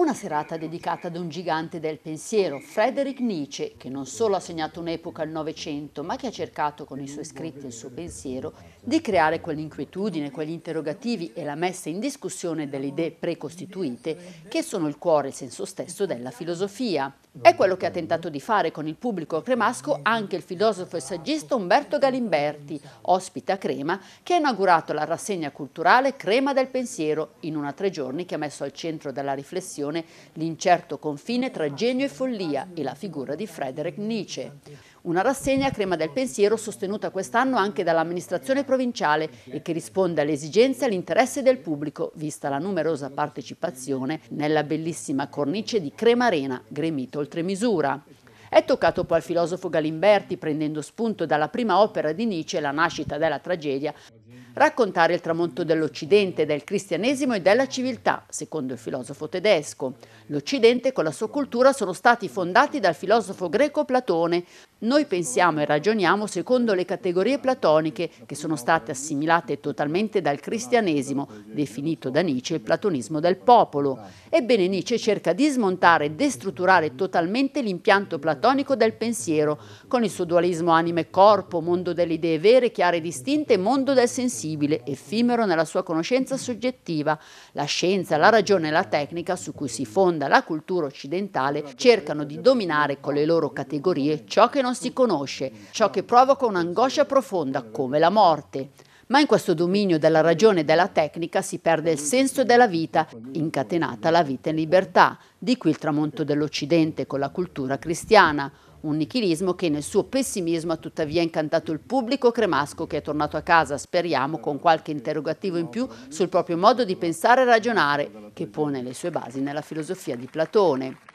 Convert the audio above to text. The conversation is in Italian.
Una serata dedicata ad un gigante del pensiero, Frederick Nietzsche, che non solo ha segnato un'epoca al Novecento, ma che ha cercato con i suoi scritti e il suo pensiero di creare quell'inquietudine, quegli interrogativi e la messa in discussione delle idee precostituite che sono il cuore e il senso stesso della filosofia. È quello che ha tentato eh. di fare con il pubblico cremasco anche il filosofo e saggista Umberto Galimberti, ospite a Crema, che ha inaugurato la rassegna culturale Crema del pensiero in una tre giorni che ha messo al centro della riflessione l'incerto confine tra genio e follia e la figura di Frederick Nietzsche. Una rassegna Crema del Pensiero sostenuta quest'anno anche dall'amministrazione provinciale e che risponde alle esigenze e all'interesse del pubblico, vista la numerosa partecipazione nella bellissima cornice di Crema Arena, gremito oltre misura. È toccato poi al filosofo Galimberti, prendendo spunto dalla prima opera di Nietzsche, La nascita della tragedia, raccontare il tramonto dell'Occidente, del cristianesimo e della civiltà, secondo il filosofo tedesco. L'Occidente con la sua cultura sono stati fondati dal filosofo greco Platone, noi pensiamo e ragioniamo secondo le categorie platoniche che sono state assimilate totalmente dal cristianesimo, definito da Nietzsche il platonismo del popolo. Ebbene Nietzsche cerca di smontare e destrutturare totalmente l'impianto platonico del pensiero, con il suo dualismo anima e corpo, mondo delle idee vere, chiare e distinte, mondo del sensibile, effimero nella sua conoscenza soggettiva. La scienza, la ragione e la tecnica su cui si fonda la cultura occidentale cercano di dominare con le loro categorie ciò che non non si conosce, ciò che provoca un'angoscia profonda come la morte. Ma in questo dominio della ragione e della tecnica si perde il senso della vita, incatenata la vita in libertà, di cui il tramonto dell'Occidente con la cultura cristiana, un nichilismo che nel suo pessimismo ha tuttavia incantato il pubblico cremasco che è tornato a casa, speriamo, con qualche interrogativo in più sul proprio modo di pensare e ragionare, che pone le sue basi nella filosofia di Platone.